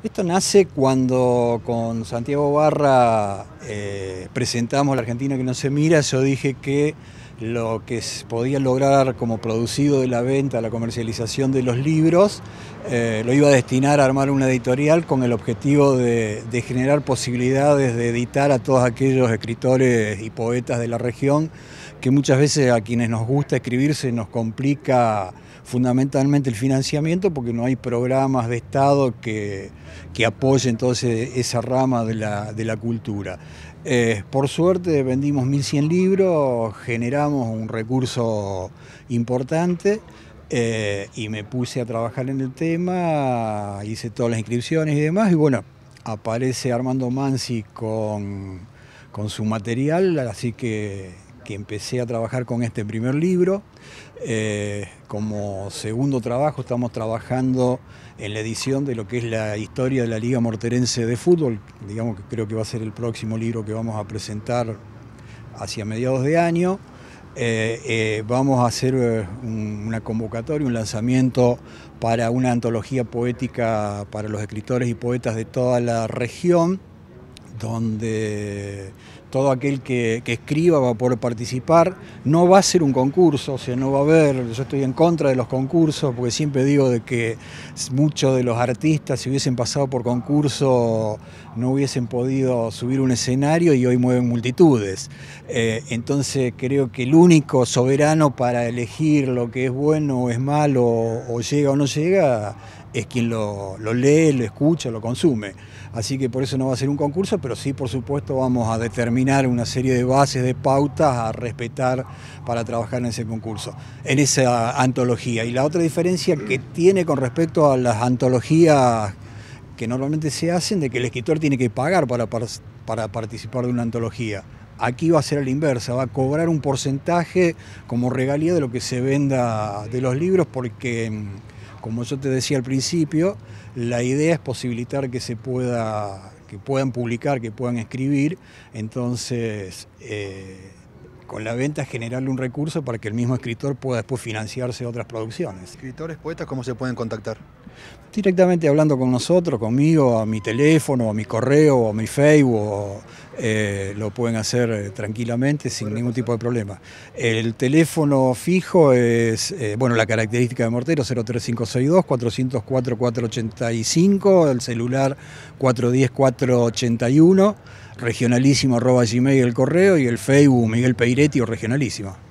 Esto nace cuando con Santiago Barra eh, presentamos La Argentina que no se mira, yo dije que lo que se podía lograr como producido de la venta, la comercialización de los libros, eh, lo iba a destinar a armar una editorial con el objetivo de, generar posibilidades de editar a todos aquellos escritores y poetas de la región que muchas veces a quienes nos gusta escribirse nos complica fundamentalmente el financiamiento porque no hay programas de Estado que, que apoyen entonces esa rama de la, cultura. Eh, por suerte vendimos 1.100 libros, generamos un recurso importante. Eh, y me puse a trabajar en el tema, hice todas las inscripciones y demás, y bueno, aparece Armando Mansi con, su material, así que, empecé a trabajar con este primer libro. Eh, como segundo trabajo estamos trabajando en la edición de lo que es la historia de la Liga Morterense de Fútbol, digamos que creo que va a ser el próximo libro que vamos a presentar hacia mediados de año. Eh, eh, vamos a hacer eh, una convocatoria, un lanzamiento para una antología poética para los escritores y poetas de toda la región, donde todo aquel que, escriba va a poder participar. No va a ser un concurso, o sea, no va a haber, yo estoy en contra de los concursos, porque siempre digo de que muchos de los artistas, si hubiesen pasado por concurso, no hubiesen podido subir un escenario y hoy mueven multitudes. Eh, entonces creo que el único soberano para elegir lo que es bueno o es malo, o llega o no llega, es quien lo, lee, lo escucha, lo consume. Así que por eso no va a ser un concurso, pero sí, por supuesto, vamos a determinar una serie de bases, de pautas a respetar para trabajar en ese concurso, en esa antología. Y la otra diferencia que tiene con respecto a las antologías que normalmente se hacen, de que el escritor tiene que pagar para, para, participar de una antología. Aquí va a ser a la inversa, va a cobrar un porcentaje como regalía de lo que se venda de los libros porque mm, como yo te decía al principio, la idea es posibilitar que se pueda que puedan publicar, que puedan escribir. Entonces, eh, con la venta generarle un recurso para que el mismo escritor pueda después financiarse otras producciones. ¿Escritores, poetas, cómo se pueden contactar? directamente hablando con nosotros, conmigo, a mi teléfono, a mi correo, a mi Facebook, eh, lo pueden hacer eh, tranquilamente sin ningún tipo de problema. El teléfono fijo es, eh, bueno, la característica de Mortero 03562 404 485, el celular 410 481, regionalísimo arroba gmail el correo y el Facebook Miguel Peiretti o regionalísimo.